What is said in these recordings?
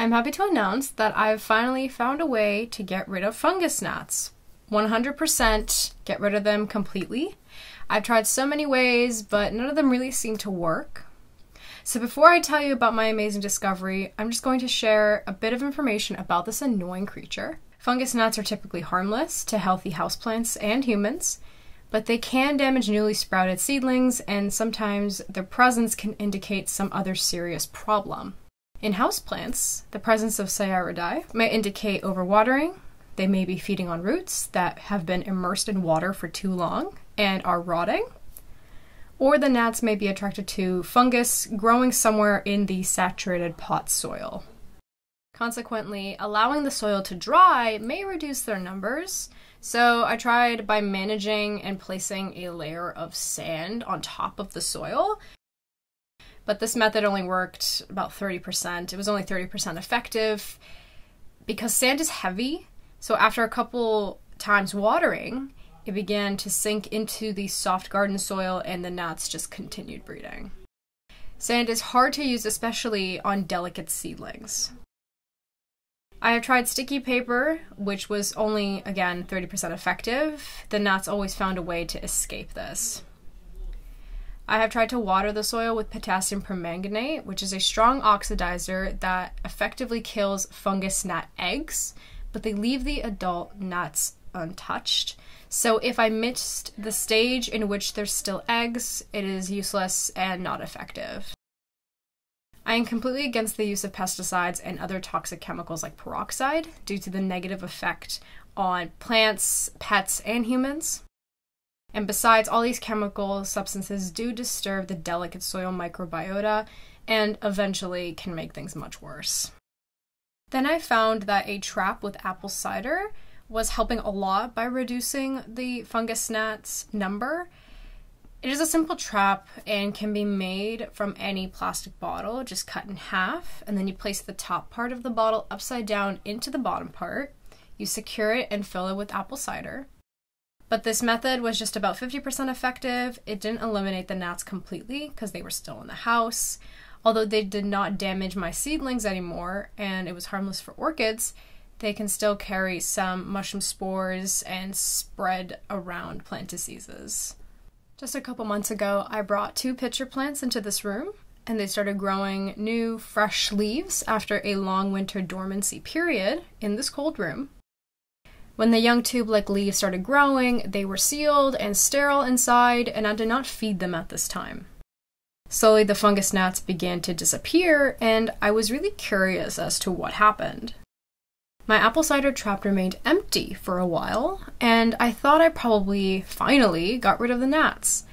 I'm happy to announce that I've finally found a way to get rid of fungus gnats. 100% get rid of them completely. I've tried so many ways, but none of them really seem to work. So before I tell you about my amazing discovery, I'm just going to share a bit of information about this annoying creature. Fungus gnats are typically harmless to healthy houseplants and humans, but they can damage newly sprouted seedlings, and sometimes their presence can indicate some other serious problem. In houseplants, the presence of cyaridae may indicate overwatering. They may be feeding on roots that have been immersed in water for too long and are rotting. Or the gnats may be attracted to fungus growing somewhere in the saturated pot soil. Consequently, allowing the soil to dry may reduce their numbers. So I tried by managing and placing a layer of sand on top of the soil but this method only worked about 30%. It was only 30% effective because sand is heavy. So after a couple times watering, it began to sink into the soft garden soil and the gnats just continued breeding. Sand is hard to use, especially on delicate seedlings. I have tried sticky paper, which was only, again, 30% effective. The gnats always found a way to escape this. I have tried to water the soil with potassium permanganate, which is a strong oxidizer that effectively kills fungus gnat eggs, but they leave the adult gnats untouched. So if I missed the stage in which there's still eggs, it is useless and not effective. I am completely against the use of pesticides and other toxic chemicals like peroxide due to the negative effect on plants, pets, and humans. And besides, all these chemical substances do disturb the delicate soil microbiota and eventually can make things much worse. Then I found that a trap with apple cider was helping a lot by reducing the fungus gnats number. It is a simple trap and can be made from any plastic bottle, just cut in half, and then you place the top part of the bottle upside down into the bottom part. You secure it and fill it with apple cider. But this method was just about 50% effective. It didn't eliminate the gnats completely because they were still in the house. Although they did not damage my seedlings anymore and it was harmless for orchids, they can still carry some mushroom spores and spread around plant diseases. Just a couple months ago, I brought two pitcher plants into this room and they started growing new, fresh leaves after a long winter dormancy period in this cold room. When the young tube-like leaves started growing, they were sealed and sterile inside, and I did not feed them at this time. Slowly, the fungus gnats began to disappear, and I was really curious as to what happened. My apple cider trap remained empty for a while, and I thought I probably finally got rid of the gnats.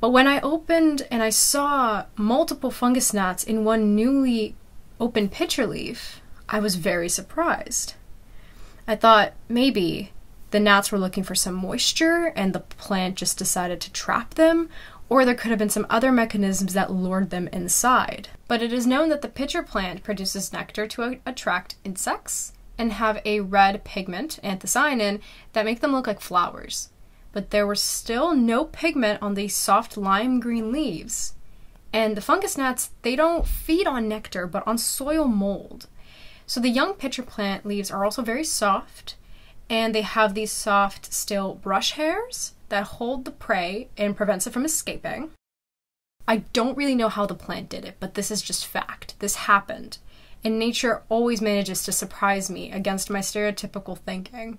But when I opened and I saw multiple fungus gnats in one newly opened pitcher leaf, I was very surprised. I thought maybe the gnats were looking for some moisture and the plant just decided to trap them, or there could have been some other mechanisms that lured them inside. But it is known that the pitcher plant produces nectar to attract insects and have a red pigment, anthocyanin, that make them look like flowers. But there was still no pigment on the soft lime green leaves. And the fungus gnats, they don't feed on nectar, but on soil mold. So the young pitcher plant leaves are also very soft, and they have these soft, still brush hairs that hold the prey and prevents it from escaping. I don't really know how the plant did it, but this is just fact. This happened. And nature always manages to surprise me against my stereotypical thinking.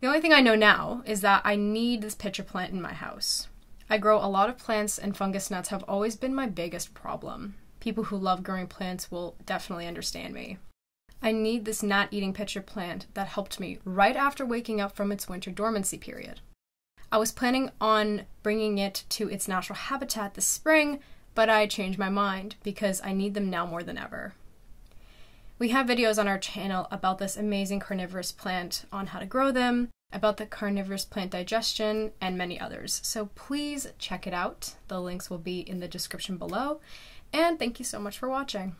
The only thing I know now is that I need this pitcher plant in my house. I grow a lot of plants, and fungus nuts have always been my biggest problem. People who love growing plants will definitely understand me. I need this not eating pitcher plant that helped me right after waking up from its winter dormancy period. I was planning on bringing it to its natural habitat this spring, but I changed my mind because I need them now more than ever. We have videos on our channel about this amazing carnivorous plant, on how to grow them, about the carnivorous plant digestion, and many others. So please check it out. The links will be in the description below. And thank you so much for watching.